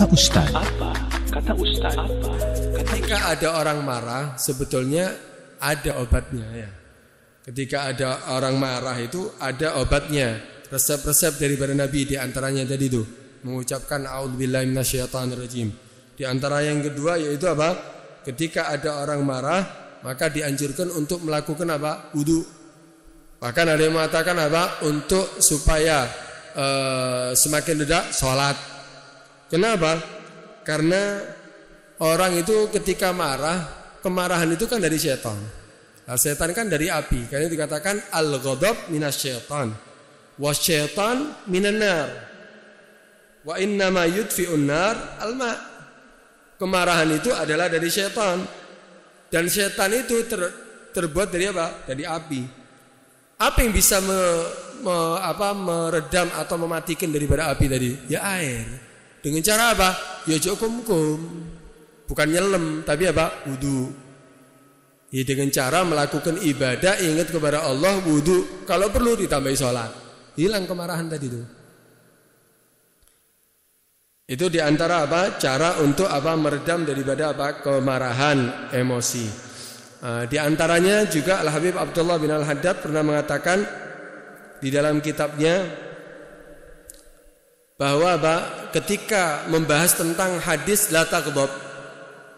kata Ustaz. Apa kata Ustaz? Apa? Ketika ada orang marah, sebetulnya ada obatnya ya. Ketika ada orang marah itu ada obatnya. Resep-resep dari para Nabi di antaranya tadi itu mengucapkan auzubillahi minasyaitonirrajim. Di antara yang kedua yaitu apa? Ketika ada orang marah, maka dianjurkan untuk melakukan apa? Wudu. Bahkan ada yang mengatakan apa? Untuk supaya uh, semakin tidak sholat. Kenapa? Karena orang itu ketika marah, kemarahan itu kan dari setan. Nah, setan kan dari api. Karena dikatakan al-ghadab minas setan. setan minan nar. Wa inna innama yudfi'un nar alma. Kemarahan itu adalah dari setan. Dan setan itu ter, terbuat dari apa? Dari api. Apa yang bisa me, me, apa, meredam atau mematikan daripada api tadi? Ya air. Dengan cara apa? Ya kum, Bukan nyelem, tapi apa? Wudu. Ya dengan cara melakukan ibadah ingat kepada Allah wudu. Kalau perlu ditambahi sholat. Hilang kemarahan tadi itu. Itu diantara apa cara untuk apa meredam daripada apa kemarahan emosi. Uh, di antaranya juga Al Habib Abdullah bin Al Haddad pernah mengatakan di dalam kitabnya bahwa apa? ketika membahas tentang hadis latakdob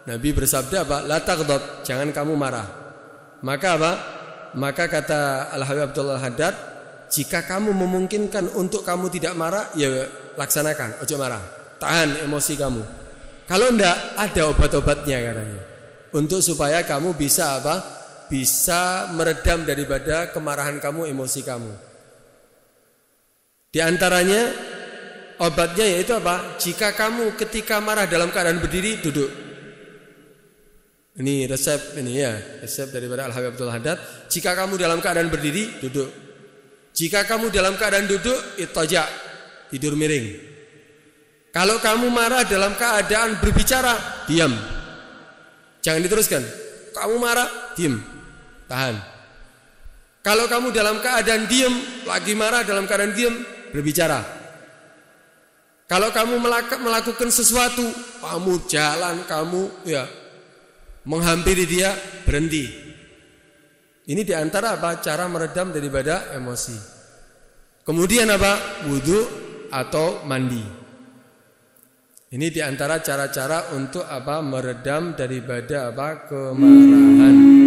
Nabi bersabda apa? latakdob jangan kamu marah. Maka apa? Maka kata Al Habib Abdullah Haddad, jika kamu memungkinkan untuk kamu tidak marah, ya laksanakan, ojo marah. Tahan emosi kamu. Kalau ndak ada obat-obatnya katanya. Untuk supaya kamu bisa apa? Bisa meredam daripada kemarahan kamu, emosi kamu. Di antaranya Obatnya yaitu apa? Jika kamu ketika marah dalam keadaan berdiri duduk. Ini resep ini ya, resep daripada Al Habib Abdul Haddad. Jika kamu dalam keadaan berdiri duduk. Jika kamu dalam keadaan duduk itajak tidur miring. Kalau kamu marah dalam keadaan berbicara, diam. Jangan diteruskan. Kamu marah, diam. Tahan. Kalau kamu dalam keadaan diam, lagi marah dalam keadaan diam, berbicara, kalau kamu melakukan sesuatu, kamu jalan, kamu ya menghampiri dia, berhenti. Ini diantara apa? Cara meredam daripada emosi. Kemudian apa? Wudhu atau mandi. Ini diantara cara-cara untuk apa? Meredam daripada apa? Kemarahan.